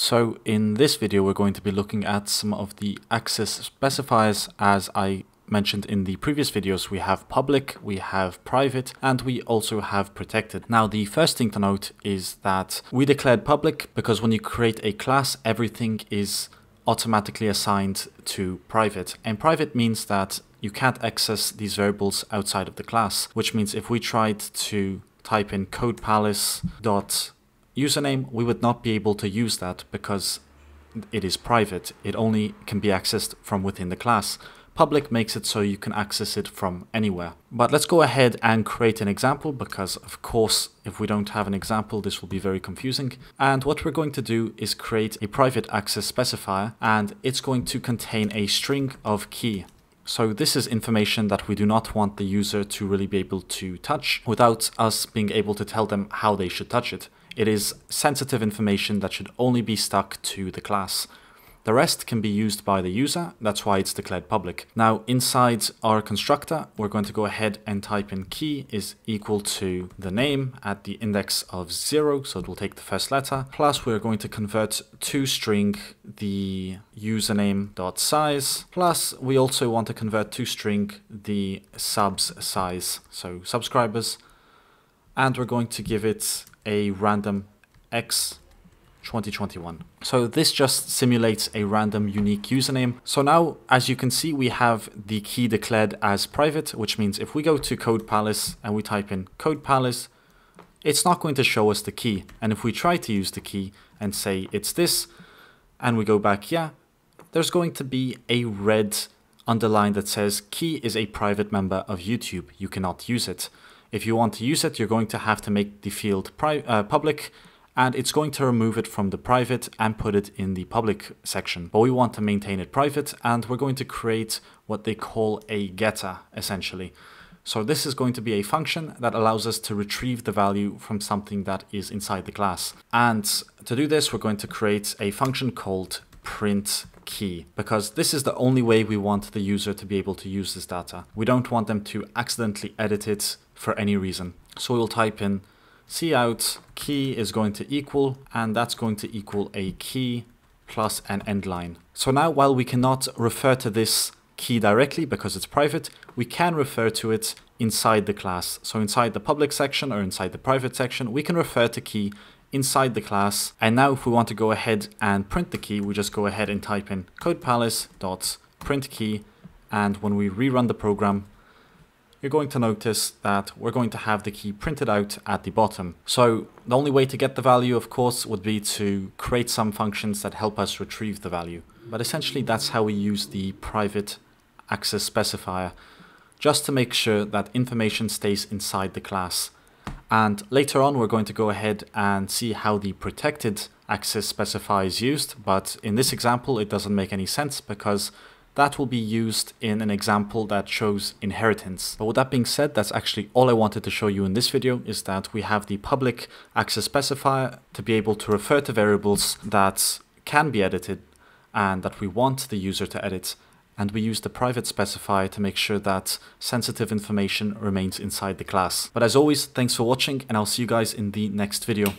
So in this video we're going to be looking at some of the access specifiers as I mentioned in the previous videos, we have public, we have private, and we also have protected. Now, the first thing to note is that we declared public because when you create a class, everything is automatically assigned to private. And private means that you can't access these variables outside of the class, which means if we tried to type in codepalace dot username, we would not be able to use that because it is private. It only can be accessed from within the class. Public makes it so you can access it from anywhere. But let's go ahead and create an example because of course, if we don't have an example, this will be very confusing. And what we're going to do is create a private access specifier and it's going to contain a string of key. So this is information that we do not want the user to really be able to touch without us being able to tell them how they should touch it. It is sensitive information that should only be stuck to the class. The rest can be used by the user, that's why it's declared public. Now inside our constructor, we're going to go ahead and type in key is equal to the name at the index of zero, so it will take the first letter, plus we're going to convert to string the username dot size, plus we also want to convert to string the subs size, so subscribers, and we're going to give it a random X 2021. So this just simulates a random unique username. So now, as you can see, we have the key declared as private, which means if we go to Code Palace and we type in Code Palace, it's not going to show us the key. And if we try to use the key and say it's this, and we go back, yeah, there's going to be a red underline that says key is a private member of YouTube. You cannot use it. If you want to use it, you're going to have to make the field uh, public and it's going to remove it from the private and put it in the public section. But we want to maintain it private and we're going to create what they call a getter essentially. So this is going to be a function that allows us to retrieve the value from something that is inside the class. And to do this, we're going to create a function called print key because this is the only way we want the user to be able to use this data. We don't want them to accidentally edit it for any reason. So we'll type in cout key is going to equal and that's going to equal a key plus an end line. So now while we cannot refer to this key directly because it's private, we can refer to it inside the class. So inside the public section or inside the private section, we can refer to key inside the class. And now if we want to go ahead and print the key, we just go ahead and type in codepalace.printkey. And when we rerun the program, you're going to notice that we're going to have the key printed out at the bottom. So the only way to get the value, of course, would be to create some functions that help us retrieve the value. But essentially, that's how we use the private access specifier just to make sure that information stays inside the class. And later on, we're going to go ahead and see how the protected access specifier is used. But in this example, it doesn't make any sense because that will be used in an example that shows inheritance. But with that being said, that's actually all I wanted to show you in this video is that we have the public access specifier to be able to refer to variables that can be edited and that we want the user to edit and we use the private specifier to make sure that sensitive information remains inside the class. But as always, thanks for watching and I'll see you guys in the next video.